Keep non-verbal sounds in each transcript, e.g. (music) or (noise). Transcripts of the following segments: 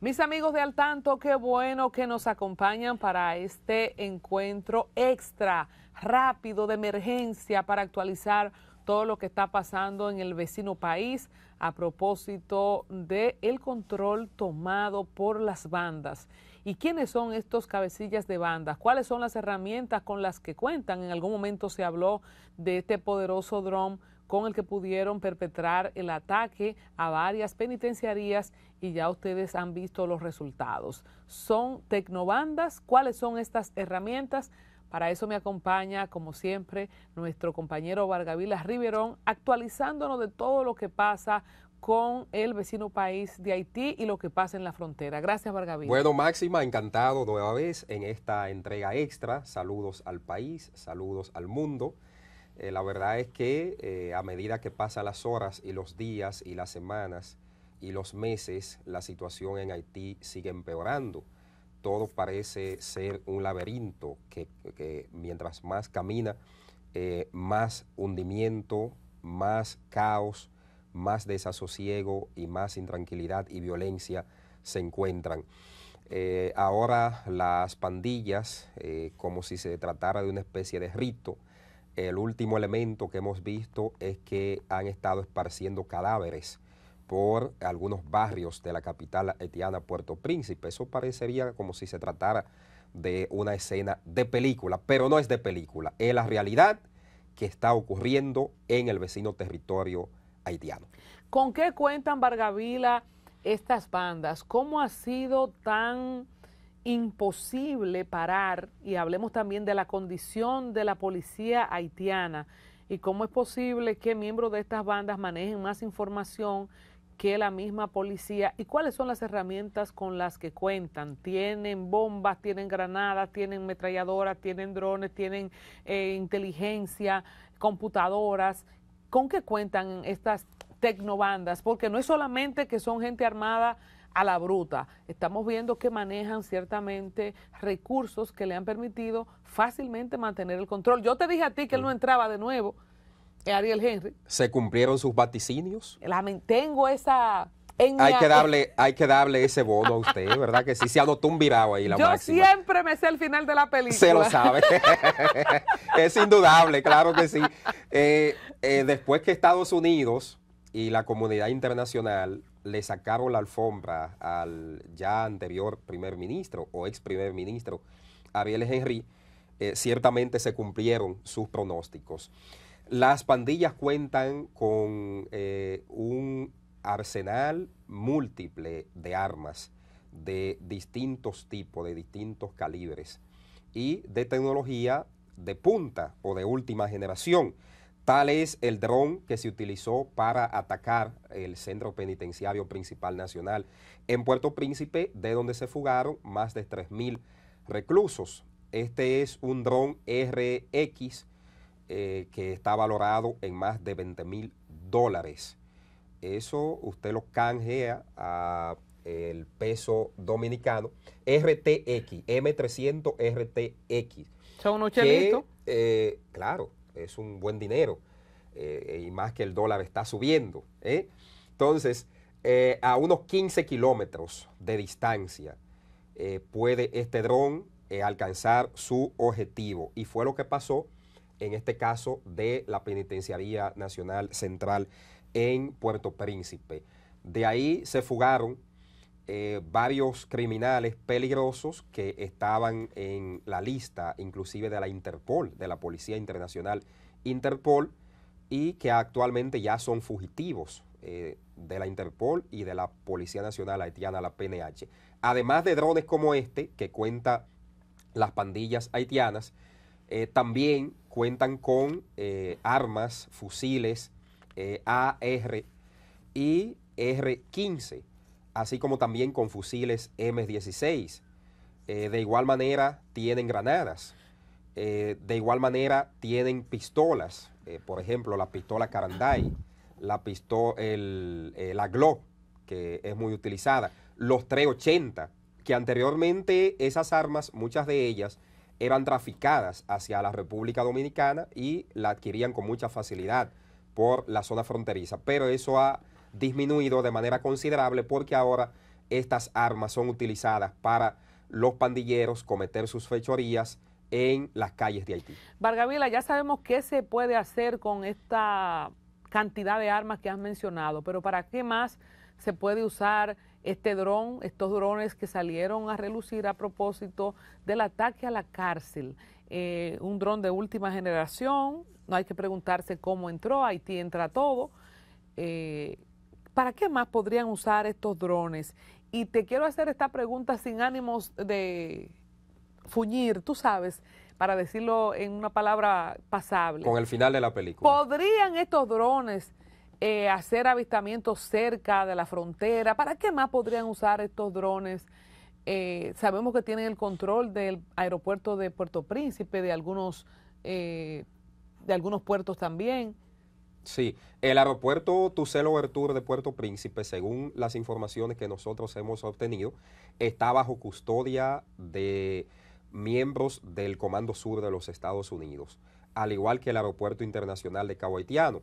Mis amigos de Al Tanto, qué bueno que nos acompañan para este encuentro extra, rápido, de emergencia, para actualizar todo lo que está pasando en el vecino país a propósito del el control tomado por las bandas. ¿Y quiénes son estos cabecillas de bandas? ¿Cuáles son las herramientas con las que cuentan? En algún momento se habló de este poderoso dron con el que pudieron perpetrar el ataque a varias penitenciarías y ya ustedes han visto los resultados. ¿Son tecnobandas? ¿Cuáles son estas herramientas? Para eso me acompaña, como siempre, nuestro compañero Vargavila Riverón, actualizándonos de todo lo que pasa con el vecino país de Haití y lo que pasa en la frontera. Gracias, Vargavila. Bueno, Máxima, encantado nueva vez en esta entrega extra. Saludos al país, saludos al mundo. Eh, la verdad es que eh, a medida que pasan las horas y los días y las semanas y los meses, la situación en Haití sigue empeorando. Todo parece ser un laberinto que, mientras más camina, eh, más hundimiento, más caos, más desasosiego y más intranquilidad y violencia se encuentran. ahora las pandillas, como si se tratara de una especie de rito, el último elemento que hemos visto es que han estado esparciendo cadáveres por algunos barrios de la capital haitiana, Puerto Príncipe. Eso parecería como si se tratara de una escena de película, pero no es de película, es la realidad que está ocurriendo en el vecino territorio haitiano. ¿Con qué cuentan Vargavila estas bandas? ¿Cómo ha sido tan imposible parar, y hablemos también de la condición de la policía haitiana y cómo es posible que miembros de estas bandas manejen más información que la misma policía y cuáles son las herramientas con las que cuentan. Tienen bombas, tienen granadas, tienen metralladoras, tienen drones, tienen eh, inteligencia, computadoras. ¿Con qué cuentan estas tecnobandas? Porque no es solamente que son gente armada a la bruta. Estamos viendo que manejan ciertamente recursos que le han permitido fácilmente mantener el control. Yo te dije a ti que él no mm. entraba de nuevo, eh, Ariel Henry. ¿Se cumplieron sus vaticinios? La, tengo esa... Eh, hay que darle, hay ese bono a (laughs) usted, ¿verdad? Que sí se anotó un virado ahí la Yo siempre me sé el final de la película. Se lo sabe. (laughs) (laughs) es indudable, claro que sí. Eh, después que Estados Unidos y la comunidad internacional le sacaron la alfombra al ya anterior primer ministro o ex primer ministro Ariel Henry, eh, ciertamente se cumplieron sus pronósticos. Las pandillas cuentan con eh, un arsenal múltiple de armas de distintos tipos, de distintos calibres y de tecnología de punta o de última generación. Tal es el dron que se utilizó para atacar el Centro Penitenciario Principal Nacional en Puerto Príncipe, de donde se fugaron más de 3.000 reclusos. Este es un dron RX eh, que está valorado en más de 20 mil dólares. Eso usted lo canjea a el peso dominicano. RTX, M300 RTX. Son unos chelitos. Eh, claro, es un buen dinero, eh, y más que el dólar está subiendo. ¿eh? Entonces, eh, a unos 15 kilómetros de distancia puede este dron alcanzar su objetivo, y fue lo que pasó en este caso de la Penitenciaría Nacional Central en Puerto Príncipe. De ahí se fugaron eh, varios criminales peligrosos que estaban en la lista inclusive de la Interpol, de la Policía Internacional Interpol, y que actualmente ya son fugitivos eh, de la Interpol y de la Policía Nacional Haitiana, la PNH. Además de drones como este, que cuenta las pandillas haitianas, eh, también cuentan con armas, fusiles, AR y R15 así como también con fusiles M16. Eh, de igual manera tienen granadas. Eh, de igual manera tienen pistolas. Eh, por ejemplo, la pistola Caranday, la, pistola, la Glock, que es muy utilizada. Los 380, que anteriormente esas armas, muchas de ellas, eran traficadas hacia la República Dominicana y la adquirían con mucha facilidad por la zona fronteriza. Pero eso ha disminuido de manera considerable porque ahora estas armas son utilizadas para los pandilleros cometer sus fechorías en las calles de Haití. Vargavila, ya sabemos qué se puede hacer con esta cantidad de armas que has mencionado, pero ¿para qué más se puede usar este dron, estos drones que salieron a relucir a propósito del ataque a la cárcel? Eh, un dron de última generación, no hay que preguntarse cómo entró, Haití entra todo. Eh, ¿Para qué más podrían usar estos drones? Y te quiero hacer esta pregunta sin ánimos de fuñir, tú sabes, para decirlo en una palabra pasable. Con el final de la película. ¿Podrían estos drones eh, hacer avistamientos cerca de la frontera? ¿Para qué más podrían usar estos drones? Eh, sabemos que tienen el control del aeropuerto de Puerto Príncipe, de algunos, eh, de algunos puertos también. Sí, el aeropuerto Tucelo Bertur de Puerto Príncipe, según las informaciones que nosotros hemos obtenido, está bajo custodia de miembros del Comando Sur de los Estados Unidos, al igual que el aeropuerto internacional de Cabo Haitiano.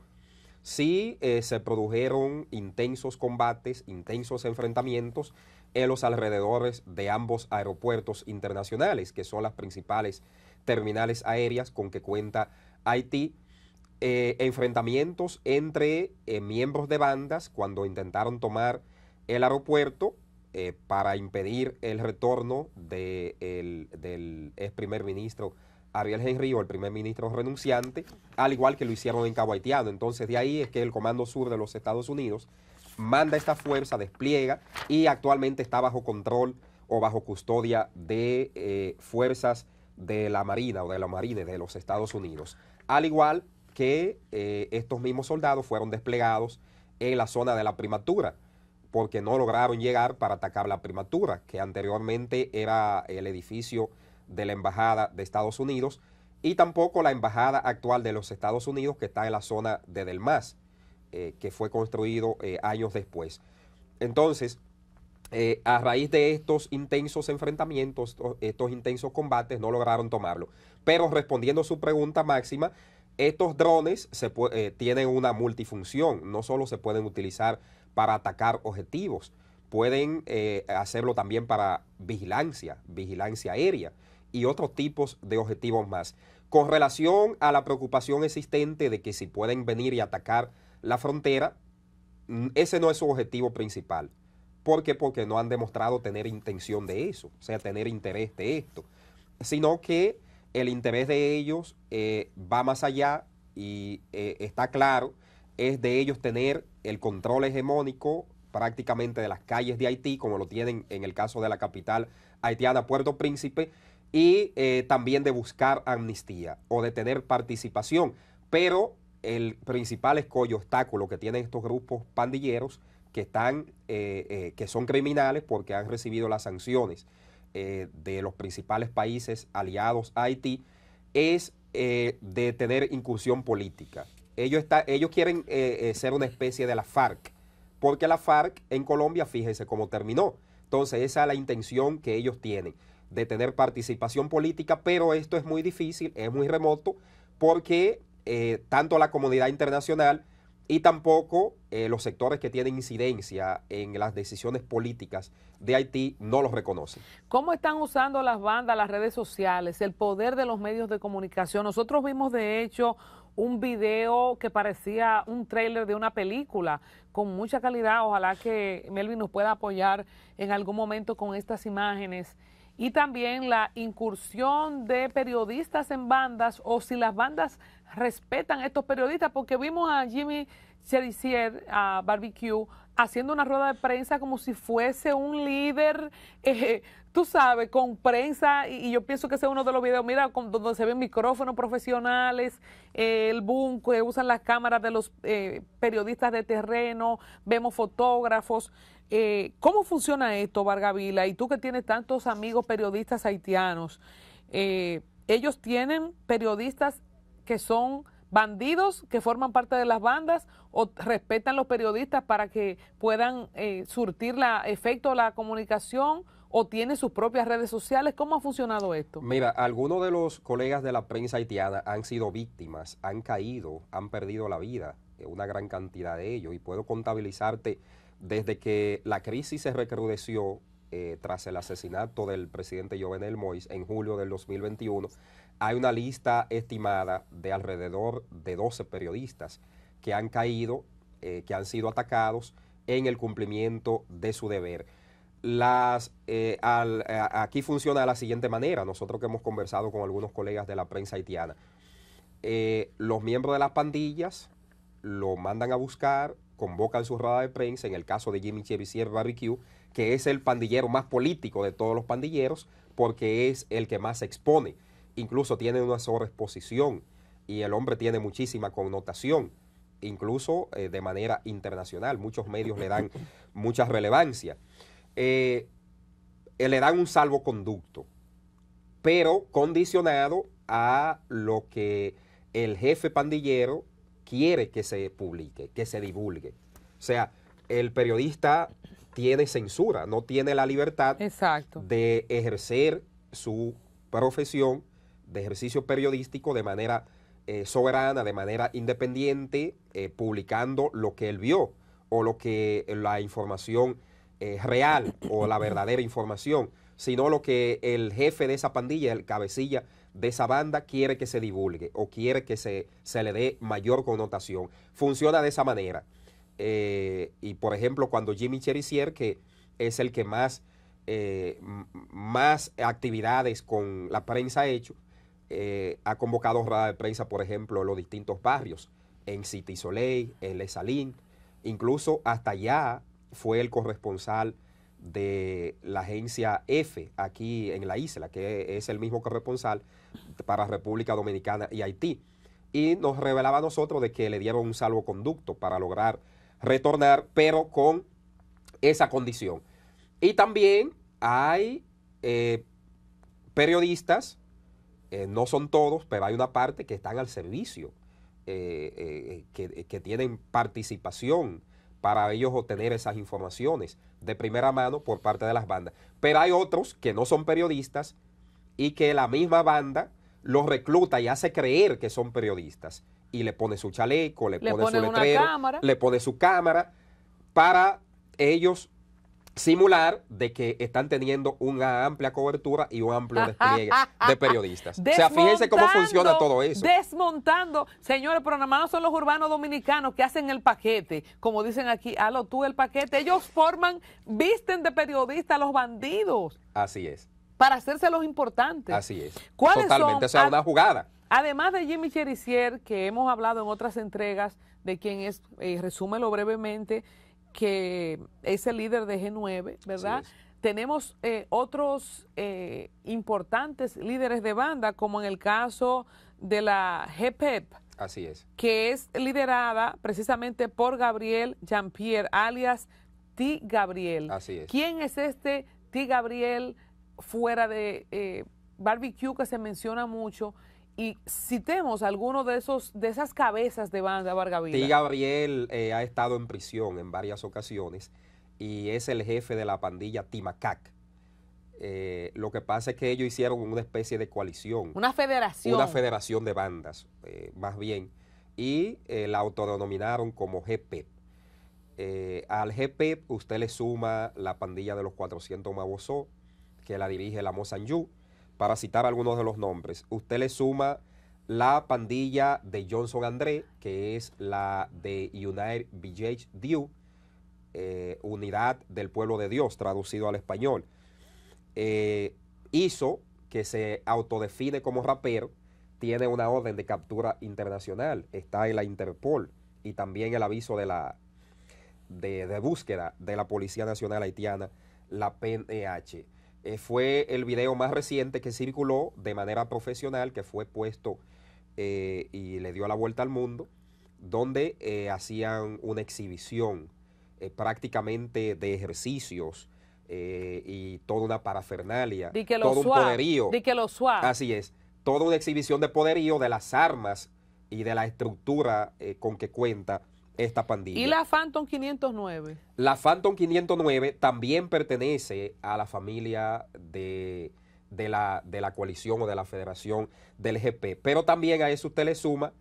Sí, eh, se produjeron intensos combates, intensos enfrentamientos en los alrededores de ambos aeropuertos internacionales, que son las principales terminales aéreas con que cuenta Haití eh, enfrentamientos entre eh, miembros de bandas cuando intentaron tomar el aeropuerto eh, para impedir el retorno del ex primer ministro Ariel Henry o el primer ministro renunciante, al igual que lo hicieron en Cabo Entonces de ahí es que el Comando Sur de los Estados Unidos manda esta fuerza, despliega y actualmente está bajo control o bajo custodia de fuerzas de la Marina o de la Marina de los Estados Unidos. Al igual que eh, estos mismos soldados fueron desplegados en la zona de la primatura, porque no lograron llegar para atacar la primatura, que anteriormente era el edificio de la Embajada de Estados Unidos, y tampoco la Embajada actual de los Estados Unidos, que está en la zona de Delmas, eh, que fue construido eh, años después. Entonces, a raíz de estos intensos enfrentamientos, estos, intensos combates, no lograron tomarlo. Pero respondiendo a su pregunta máxima, estos drones eh, tienen una multifunción, no solo se pueden utilizar para atacar objetivos, pueden eh, hacerlo también para vigilancia, vigilancia aérea y otros tipos de objetivos más. Con relación a la preocupación existente de que si pueden venir y atacar la frontera, ese no es su objetivo principal. ¿Por qué? Porque no han demostrado tener intención de eso, o sea, tener interés de esto, sino que el interés de ellos eh, va más allá y eh, está claro, es de ellos tener el control hegemónico prácticamente de las calles de Haití, como lo tienen en el caso de la capital haitiana, Puerto Príncipe, y eh, también de buscar amnistía o de tener participación. Pero el principal escollo, obstáculo que tienen estos grupos pandilleros que, están, que son criminales porque han recibido las sanciones eh, de los principales países aliados a Haití es eh, de tener incursión política. Ellos, ellos quieren eh, ser una especie de la FARC, porque la FARC en Colombia, fíjense cómo terminó. Entonces, esa es la intención que ellos tienen, de tener participación política, pero esto es muy difícil, es muy remoto, porque tanto la comunidad internacional, y tampoco eh, los sectores que tienen incidencia en las decisiones políticas de Haití no los reconocen. ¿Cómo están usando las bandas, las redes sociales, el poder de los medios de comunicación? Nosotros vimos de hecho un video que parecía un tráiler de una película con mucha calidad. Ojalá que Melvin nos pueda apoyar en algún momento con estas imágenes y también la incursión de periodistas en bandas o si las bandas respetan a estos periodistas, porque vimos a Jimmy Cherisier, a Barbecue, haciendo una rueda de prensa como si fuese un líder, eh, tú sabes, con prensa, y, yo pienso que ese es uno de los videos, mira, con, donde se ven micrófonos profesionales, eh, el boom, usan las cámaras de los eh, periodistas de terreno, vemos fotógrafos. ¿Cómo funciona esto, Vargavila? Y tú que tienes tantos amigos periodistas haitianos, ellos tienen periodistas que son bandidos que forman parte de las bandas o respetan los periodistas para que puedan eh, surtir la efecto la comunicación o tiene sus propias redes sociales. ¿Cómo ha funcionado esto? Mira, algunos de los colegas de la prensa haitiana han sido víctimas, han caído, han perdido la vida, eh, una gran cantidad de ellos, y puedo contabilizarte desde que la crisis se recrudeció eh, tras el asesinato del presidente Jovenel Mois en julio del 2021, hay una lista estimada de alrededor de 12 periodistas que han caído, eh, que han sido atacados en el cumplimiento de su deber. Las, eh, eh, aquí funciona de la siguiente manera, nosotros que hemos conversado con algunos colegas de la prensa haitiana. los miembros de las pandillas lo mandan a buscar, convocan su rueda de prensa, en el caso de Jimmy Chevisier Barbecue, que es el pandillero más político de todos los pandilleros, porque es el que más se expone incluso tiene una sobreexposición y el hombre tiene muchísima connotación, incluso eh, de manera internacional. Muchos medios le dan (laughs) mucha relevancia. Eh, eh, le dan un salvoconducto, pero condicionado a lo que el jefe pandillero quiere que se publique, que se divulgue. O sea, el periodista tiene censura, no tiene la libertad de ejercer su profesión de ejercicio periodístico de manera eh, soberana, de manera independiente, eh, publicando lo que él vio o lo que eh, la información real o la verdadera información, sino lo que el jefe de esa pandilla, el cabecilla de esa banda quiere que se divulgue o quiere que se, se le dé mayor connotación. Funciona de esa manera. y por ejemplo, cuando Jimmy Cherisier, que es el que más, más actividades con la prensa ha hecho, eh, ha convocado rueda de prensa, por ejemplo, en los distintos barrios, en City Soleil, en Salín, incluso hasta allá fue el corresponsal de la agencia F aquí en la isla, que es el mismo corresponsal para República Dominicana y Haití. Y nos revelaba a nosotros de que le dieron un salvoconducto para lograr retornar, pero con esa condición. Y también hay eh, periodistas eh, no son todos, pero hay una parte que están al servicio, eh, eh, que, tienen participación para ellos obtener esas informaciones de primera mano por parte de las bandas. Pero hay otros que no son periodistas y que la misma banda los recluta y hace creer que son periodistas y le pone su chaleco, le, pone, su letrero, le pone su cámara para ellos simular de que están teniendo una amplia cobertura y un amplio ah, ah, despliegue ah, de periodistas. O sea, fíjense cómo funciona todo eso. Desmontando, señores, pero nada más son los urbanos dominicanos que hacen el paquete, como dicen aquí, halo tú el paquete. Ellos forman, visten de periodistas a los bandidos. Así es. Para hacerse los importantes. Así es. Totalmente, o sea, una jugada. Además de Jimmy Cherisier, que hemos hablado en otras entregas, de quien es, eh, resúmelo brevemente, que es el líder de G9, ¿verdad? Tenemos eh, otros eh, importantes líderes de banda, como en el caso de la GPEP. E Así es. Que es liderada precisamente por Gabriel Jean-Pierre, alias T. Gabriel. Así es. ¿Quién es este T. Gabriel fuera de eh, barbecue que se menciona mucho? y citemos alguno de esos de esas cabezas de banda Vargavila. Sí, Gabriel eh, ha estado en prisión en varias ocasiones y es el jefe de la pandilla Timacac. Eh, lo que pasa es que ellos hicieron una especie de coalición. Una federación. Una federación de bandas, eh, más bien. Y la autodenominaron como GP. E al GP e usted le suma la pandilla de los 400 Mabosó, que la dirige la Yu, para citar algunos de los nombres, usted le suma la pandilla de Johnson André, que es la de United Village Dew, eh, Unidad del Pueblo de Dios, traducido al español. Eh, hizo que se autodefine como rapero, tiene una orden de captura internacional, está en la Interpol y también el aviso de la de búsqueda de la Policía Nacional Haitiana, la PNH. Eh, fue el video más reciente que circuló de manera profesional, que fue puesto eh, y le dio la vuelta al mundo, donde eh, hacían una exhibición prácticamente de ejercicios y toda una parafernalia, todo un poderío. que Así es, toda una exhibición de poderío de las armas y de la estructura con que cuenta esta pandilla. ¿Y la Phantom 509? La Phantom 509 también pertenece a la familia de, la, de la coalición o de la federación del GP, pero también a eso usted le suma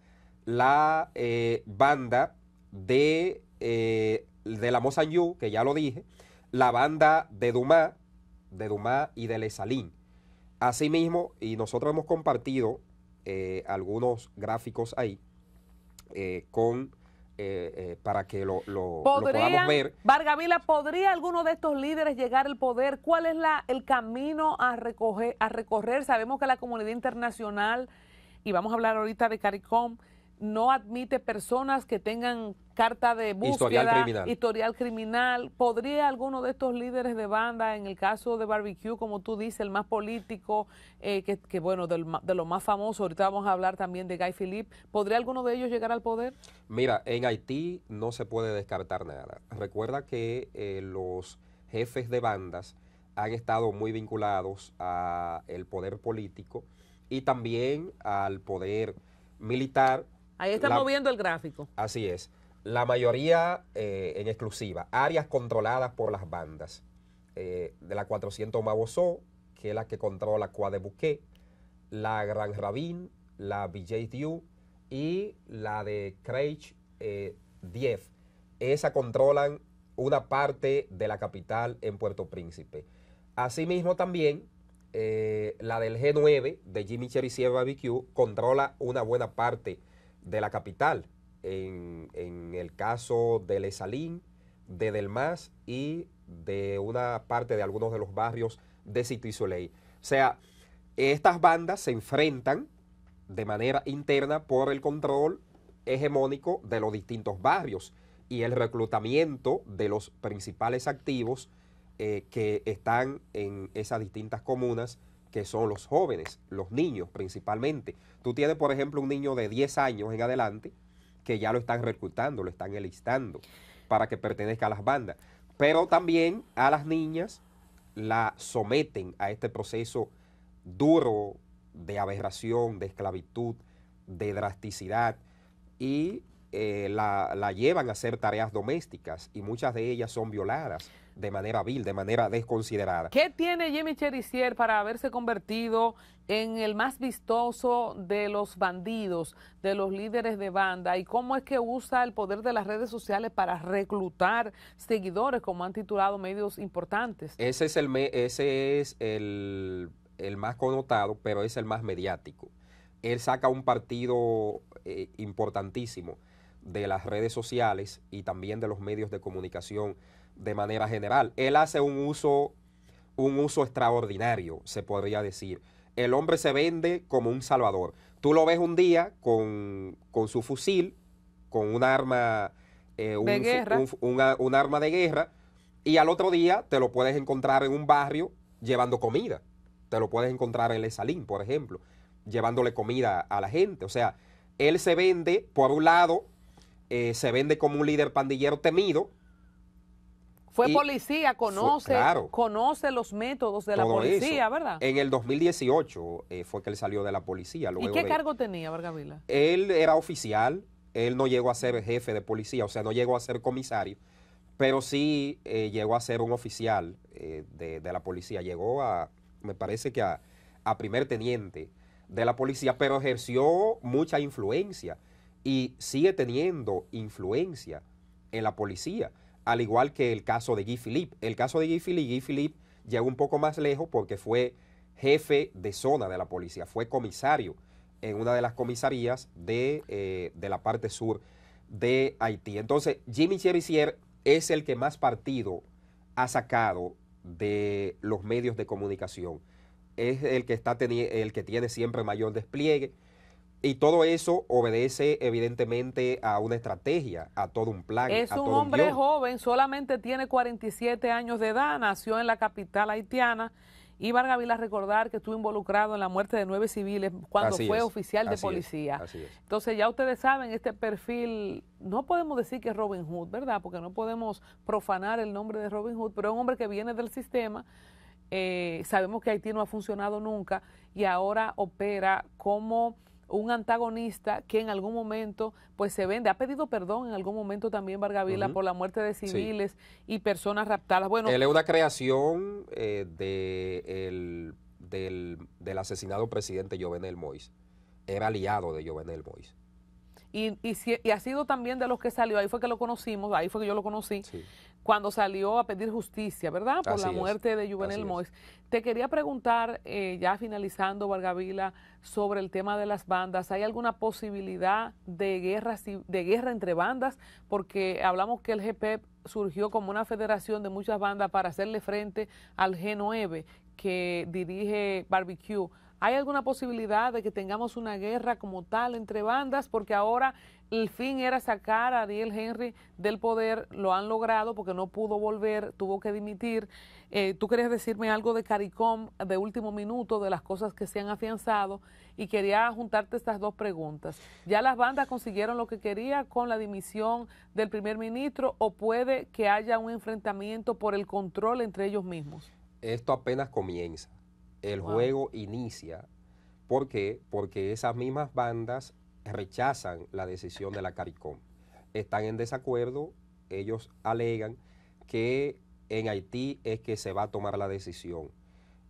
la eh, banda de, eh, de la Mozan que ya lo dije, la banda de Duma de Dumas y de Lesalín. Asimismo, y nosotros hemos compartido eh, algunos gráficos ahí con eh, eh, para que lo, lo, podamos ver. ¿podría alguno de estos líderes llegar al poder? ¿Cuál es la, el camino a, recoger, a recorrer? Sabemos que la comunidad internacional, y vamos a hablar ahorita de CARICOM, no admite personas que tengan carta de búsqueda, historial criminal. ¿Podría alguno de estos líderes de banda, en el caso de Barbecue, como tú dices, el más político, eh, que, bueno, de lo más famoso, ahorita vamos a hablar también de Guy Philippe, ¿podría alguno de ellos llegar al poder? Mira, en Haití no se puede descartar nada. Recuerda que eh, los jefes de bandas han estado muy vinculados al poder político y también al poder militar. Ahí estamos viendo el gráfico. Así es la mayoría eh, en exclusiva, áreas controladas por las bandas. Eh, de la 400 Mabosó, que es la que controla de Bouquet, la Gran Rabin, la BJDU y la de Craig eh, Esa controlan una parte de la capital en Puerto Príncipe. Asimismo también eh, la del G9 de Jimmy Cherisier BBQ controla una buena parte de la capital en, el caso de Lesalín, de Delmas y de una parte de algunos de los barrios de sitio O sea, estas bandas se enfrentan de manera interna por el control hegemónico de los distintos barrios y el reclutamiento de los principales activos eh, que están en esas distintas comunas, que son los jóvenes, los niños principalmente. Tú tienes, por ejemplo, un niño de 10 años en adelante que ya lo están reclutando, lo están elistando para que pertenezca a las bandas. Pero también a las niñas la someten a este proceso duro de aberración, de esclavitud, de drasticidad y eh, la, la llevan a hacer tareas domésticas y muchas de ellas son violadas de manera vil, de manera desconsiderada. ¿Qué tiene Jimmy Cherisier para haberse convertido en el más vistoso de los bandidos, de los líderes de banda? ¿Y cómo es que usa el poder de las redes sociales para reclutar seguidores, como han titulado medios importantes? Ese es el, ese es el, más connotado, pero es el más mediático. Él saca un partido eh, importantísimo de las redes sociales y también de los medios de comunicación de manera general. Él hace un uso, un uso extraordinario, se podría decir. El hombre se vende como un salvador. Tú lo ves un día con, con su fusil, con un arma, eh, un, arma de guerra, y al otro día te lo puedes encontrar en un barrio llevando comida. Te lo puedes encontrar en el Salín, por ejemplo, llevándole comida a la gente. O sea, él se vende, por un lado, eh, se vende como un líder pandillero temido, fue policía, conoce, conoce los métodos de la policía, ¿verdad? En el 2018 eh, fue que él salió de la policía. Luego ¿Y qué cargo tenía Vargavila? Él era oficial, él no llegó a ser jefe de policía, o sea, no llegó a ser comisario, pero sí eh, llegó a ser un oficial eh, de, la policía. Llegó a, me parece que a primer teniente de la policía, pero ejerció mucha influencia y sigue teniendo influencia en la policía al igual que el caso de Guy Philippe. El caso de Guy Philippe, Guy llegó un poco más lejos porque fue jefe de zona de la policía, fue comisario en una de las comisarías de, eh, la parte sur de Haití. Entonces, Jimmy Chevisier es el que más partido ha sacado de los medios de comunicación. Es el que, está el que tiene siempre mayor despliegue, y todo eso obedece evidentemente a una estrategia, a todo un plan. Es un hombre joven, solamente tiene 47 años de edad, nació en la capital haitiana. Y Vargavila recordar que estuvo involucrado en la muerte de nueve civiles cuando fue oficial de policía. Entonces ya ustedes saben, este perfil, no podemos decir que es Robin Hood, ¿verdad? Porque no podemos profanar el nombre de Robin Hood, pero es un hombre que viene del sistema. Eh, sabemos que Haití no ha funcionado nunca y ahora opera como un antagonista que en algún momento pues se vende. Ha pedido perdón en algún momento también Vargavila por la muerte de civiles y personas raptadas. Bueno, Él es una creación eh, de del, asesinado presidente Jovenel Mois. Era aliado de Jovenel Mois. Y, y, y, ha sido también de los que salió, ahí fue que lo conocimos, ahí fue que yo lo conocí, sí cuando salió a pedir justicia, ¿verdad? Por la muerte de Juvenel Mois. Te quería preguntar, eh, ya finalizando, Vargavila, sobre el tema de las bandas. ¿Hay alguna posibilidad de guerra, de guerra entre bandas? Porque hablamos que el GPEP surgió como una federación de muchas bandas para hacerle frente al G9 que dirige Barbecue. ¿Hay alguna posibilidad de que tengamos una guerra como tal entre bandas? Porque ahora el fin era sacar a Ariel Henry del poder, lo han logrado porque no pudo volver, tuvo que dimitir. Eh, Tú querías decirme algo de CARICOM de último minuto, de las cosas que se han afianzado, y quería juntarte estas dos preguntas. ¿Ya las bandas consiguieron lo que quería con la dimisión del primer ministro o puede que haya un enfrentamiento por el control entre ellos mismos? Esto apenas comienza el juego inicia. ¿Por qué? Porque esas mismas bandas rechazan la decisión de la CARICOM. Están en desacuerdo, ellos alegan que en Haití es que se va a tomar la decisión.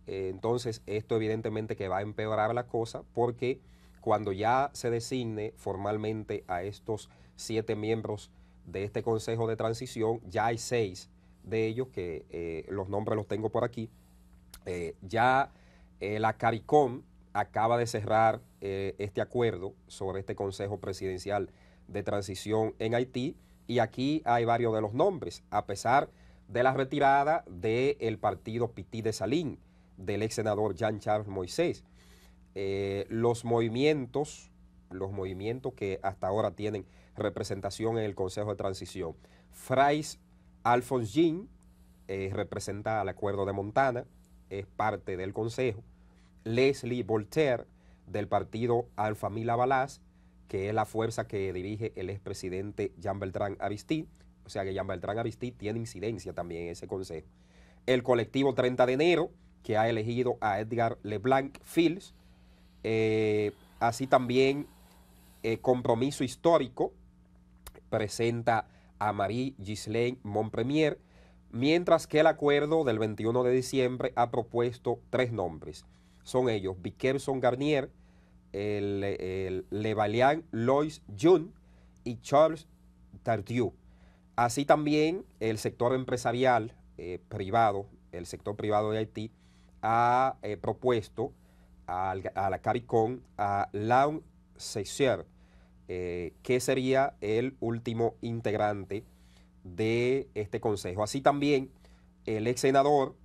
Eh, entonces, esto evidentemente que va a empeorar la cosa porque cuando ya se designe formalmente a estos siete miembros de este Consejo de Transición, ya hay seis de ellos que eh, los nombres los tengo por aquí, eh, ya eh, la CARICOM acaba de cerrar eh, este acuerdo sobre este Consejo Presidencial de Transición en Haití y aquí hay varios de los nombres, a pesar de la retirada del partido Piti de Salín, del ex senador Jean-Charles Moisés. Eh, los movimientos, los movimientos que hasta ahora tienen representación en el Consejo de Transición. Frais Alphonse Jean representa al Acuerdo de Montana, es parte del Consejo. Leslie Voltaire del partido Alfa Mila Balaz, que es la fuerza que dirige el expresidente Jean Beltrán Aristide, O sea que Jean Beltrán Aristide tiene incidencia también en ese consejo. El colectivo 30 de enero, que ha elegido a Edgar Leblanc Fields. Eh, así también eh, Compromiso Histórico presenta a Marie Ghislaine Montpremier, mientras que el acuerdo del 21 de diciembre ha propuesto tres nombres son ellos, Vickerson Garnier, Levalian Lois Jun y Charles Tardieu. Así también el sector empresarial eh, privado, el sector privado de Haití, ha eh, propuesto a, la CARICOM a Laun Seisser eh, que sería el último integrante de este consejo. Así también el ex senador,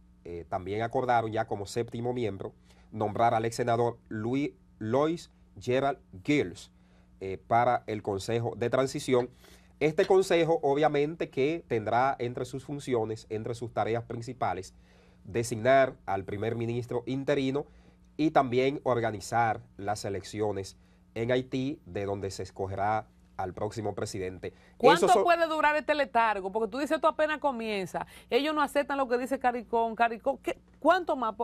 también acordaron ya como séptimo miembro, nombrar al ex senador Luis Lois Gerald Gills eh, para el Consejo de Transición. Este consejo obviamente que tendrá entre sus funciones, entre sus tareas principales, designar al primer ministro interino y también organizar las elecciones en Haití, de donde se escogerá al próximo presidente. ¿Cuánto puede durar este letargo? Porque tú dices, esto apenas comienza. Ellos no aceptan lo que dice Caricón. Caricón, ¿cuánto más?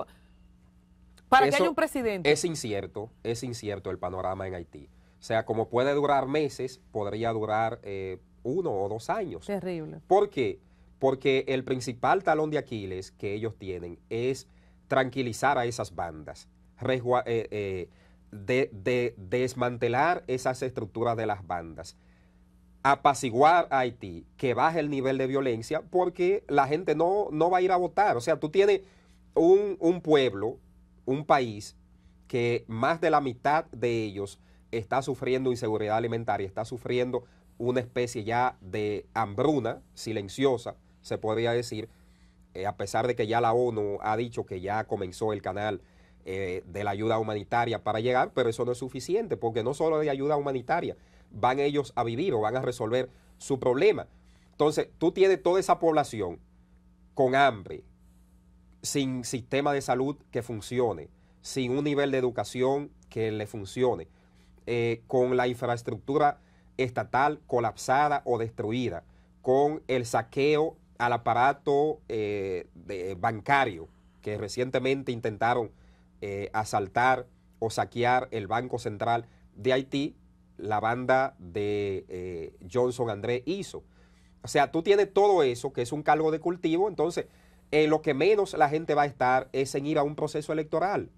Para que haya un presidente. Es incierto, es incierto el panorama en Haití. O sea, como puede durar meses, podría durar eh, uno o dos años. Terrible. ¿Por qué? Porque el principal talón de Aquiles que ellos tienen es tranquilizar a esas bandas, eh, eh, de, desmantelar esas estructuras de las bandas, apaciguar a Haití, que baje el nivel de violencia, porque la gente no, va a ir a votar. O sea, tú tienes un pueblo un país que más de la mitad de ellos está sufriendo inseguridad alimentaria, está sufriendo una especie ya de hambruna silenciosa, se podría decir, eh, a pesar de que ya la ONU ha dicho que ya comenzó el canal eh, de la ayuda humanitaria para llegar, pero eso no es suficiente, porque no solo de ayuda humanitaria van ellos a vivir o van a resolver su problema. Entonces, tú tienes toda esa población con hambre, sin sistema de salud que funcione, sin un nivel de educación que le funcione, eh, con la infraestructura estatal colapsada o destruida, con el saqueo al aparato eh, bancario que recientemente intentaron eh, asaltar o saquear el Banco Central de Haití, la banda de Johnson André hizo. O sea, tú tienes todo eso, que es un cargo de cultivo, entonces lo que menos la gente va a estar es en ir a un proceso electoral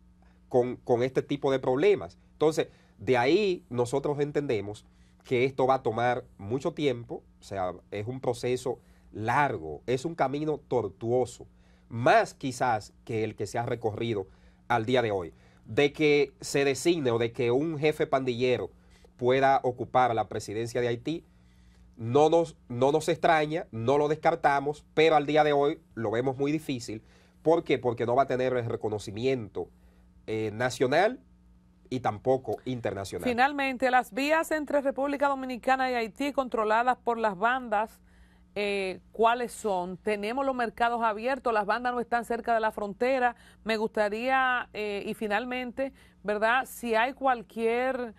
con, con este tipo de problemas. Entonces, de ahí nosotros entendemos que esto va a tomar mucho tiempo, o sea, es un proceso largo, es un camino tortuoso, más quizás que el que se ha recorrido al día de hoy. De que se designe o de que un jefe pandillero pueda ocupar la presidencia de Haití, no nos, no nos extraña, no lo descartamos, pero al día de hoy lo vemos muy difícil. ¿Por qué? Porque no va a tener el reconocimiento eh, nacional y tampoco internacional. Finalmente, las vías entre República Dominicana y Haití controladas por las bandas, eh, ¿cuáles son? Tenemos los mercados abiertos, las bandas no están cerca de la frontera. Me gustaría, eh, y finalmente, ¿verdad? Si hay cualquier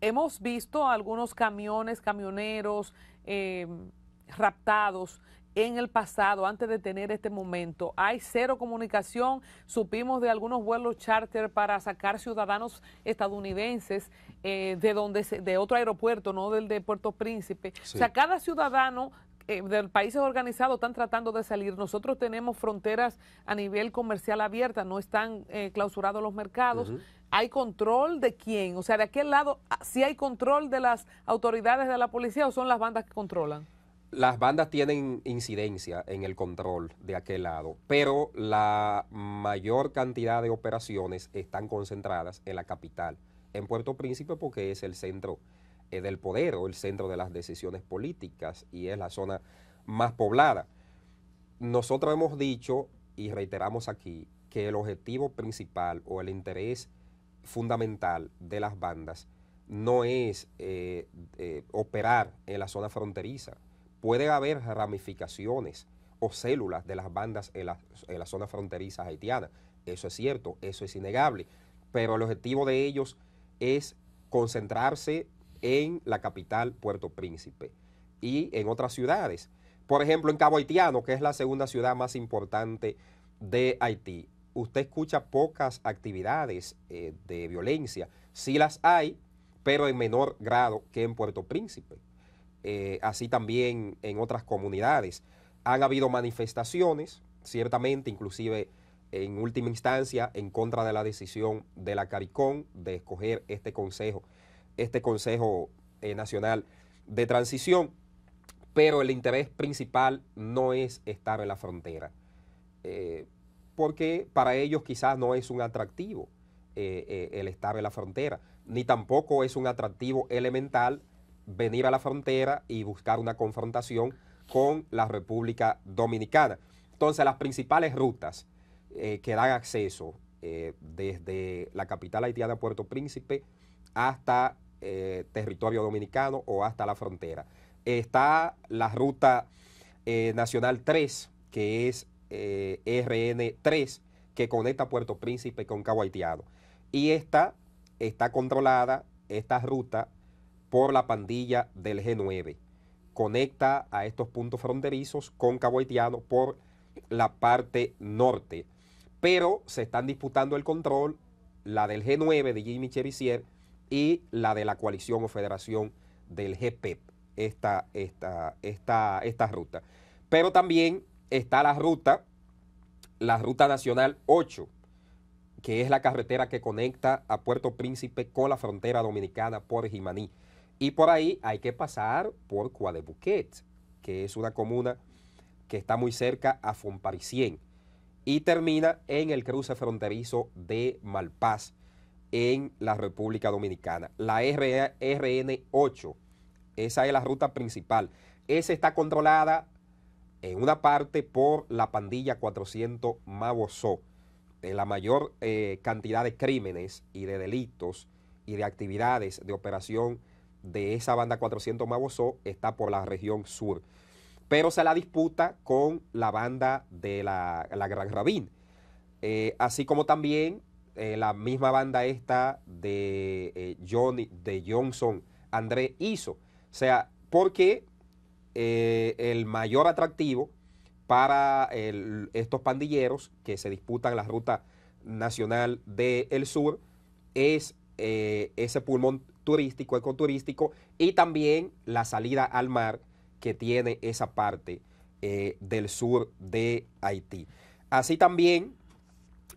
hemos visto algunos camiones, camioneros em, raptados en el pasado, antes de tener este momento. Hay cero comunicación. Supimos de algunos vuelos charter para sacar ciudadanos estadounidenses eh, de donde de otro aeropuerto, no del de Puerto Príncipe. O sea, cada ciudadano eh, del de países organizados están tratando de salir. Nosotros tenemos fronteras a nivel comercial abiertas, no están eh, clausurados los mercados. ¿Hay control de quién? O sea, de aquel lado, ah, ¿sí hay control de las autoridades de la policía o son las bandas que controlan? las bandas tienen incidencia en el control de aquel lado, pero la mayor cantidad de operaciones están concentradas en la capital, en Puerto Príncipe, porque es el centro eh, del poder o el centro de las decisiones políticas y es la zona más poblada. Nosotros hemos dicho y reiteramos aquí que el objetivo principal o el interés fundamental de las bandas no es eh, eh, operar en la zona fronteriza. Puede haber ramificaciones o células de las bandas en la, en la zona fronteriza haitiana. Eso es cierto, eso es innegable. Pero el objetivo de ellos es concentrarse en la capital Puerto Príncipe y en otras ciudades. Por ejemplo, en Cabo Haitiano, que es la segunda ciudad más importante de Haití, usted escucha pocas actividades eh, de violencia. Sí las hay, pero en menor grado que en Puerto Príncipe. Eh, así también en otras comunidades. Han habido manifestaciones, ciertamente, inclusive en última instancia, en contra de la decisión de la CARICOM de escoger este consejo este Consejo eh, Nacional de Transición, pero el interés principal no es estar en la frontera, eh, porque para ellos quizás no es un atractivo eh, el estar en la frontera, ni tampoco es un atractivo elemental venir a la frontera y buscar una confrontación con la República Dominicana. Entonces, las principales rutas que dan acceso desde la capital haitiana Puerto Príncipe hasta eh, territorio dominicano o hasta la frontera. Está la ruta eh, nacional 3, que es eh, RN3, que conecta Puerto Príncipe con Cabo Haitiano. Y esta está controlada, esta ruta, por la pandilla del G9. Conecta a estos puntos fronterizos con Cabo Haitiano por la parte norte. Pero se están disputando el control, la del G9 de Jimmy Cherisier, y la de la coalición o federación del GPEP, esta, esta, esta, ruta. Pero también está la ruta, la ruta nacional 8, que es la carretera que conecta a Puerto Príncipe con la frontera dominicana por Jimaní. Y por ahí hay que pasar por Coadebuquet, que es una comuna que está muy cerca a Fomparicien y termina en el cruce fronterizo de Malpaz en la República Dominicana. La RN8, esa es la ruta principal. Esa está controlada en una parte por la pandilla 400 Mabozó, de la mayor eh, cantidad de crímenes y de delitos y de actividades de operación de esa banda 400 Mabozó está por la región sur. Pero se la disputa con la banda de la, Gran Rabín, eh, así como también eh, la misma banda esta de, eh, Johnny, de Johnson, André hizo. O sea, porque eh, el mayor atractivo para estos pandilleros que se disputan la ruta nacional del sur es ese pulmón turístico, ecoturístico, y también la salida al mar que tiene esa parte del sur de Haití. Así también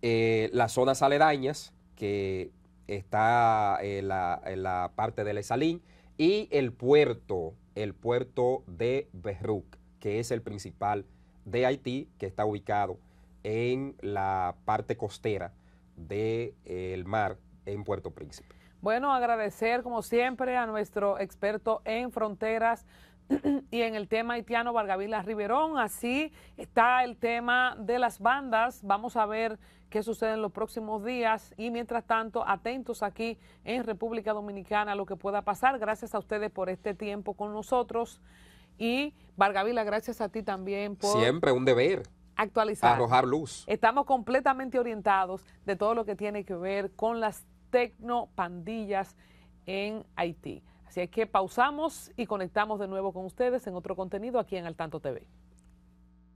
eh, las zonas aledañas, que está eh, en la, la parte del Esalín, y el puerto, el puerto de Berruc, que es el principal de Haití, que está ubicado en la parte costera del eh, mar en Puerto Príncipe. Bueno, agradecer como siempre a nuestro experto en fronteras, (clears throat) y en el tema haitiano Vargavila Riverón. Así está el tema de las bandas. Vamos a ver qué sucede en los próximos días y mientras tanto atentos aquí en República Dominicana a lo que pueda pasar. Gracias a ustedes por este tiempo con nosotros y Vargavila, gracias a ti también por... Siempre un deber actualizar. Arrojar luz. Estamos completamente orientados de todo lo que tiene que ver con las tecnopandillas en Haití. Así es que pausamos y conectamos de nuevo con ustedes en otro contenido aquí en Al Tanto TV.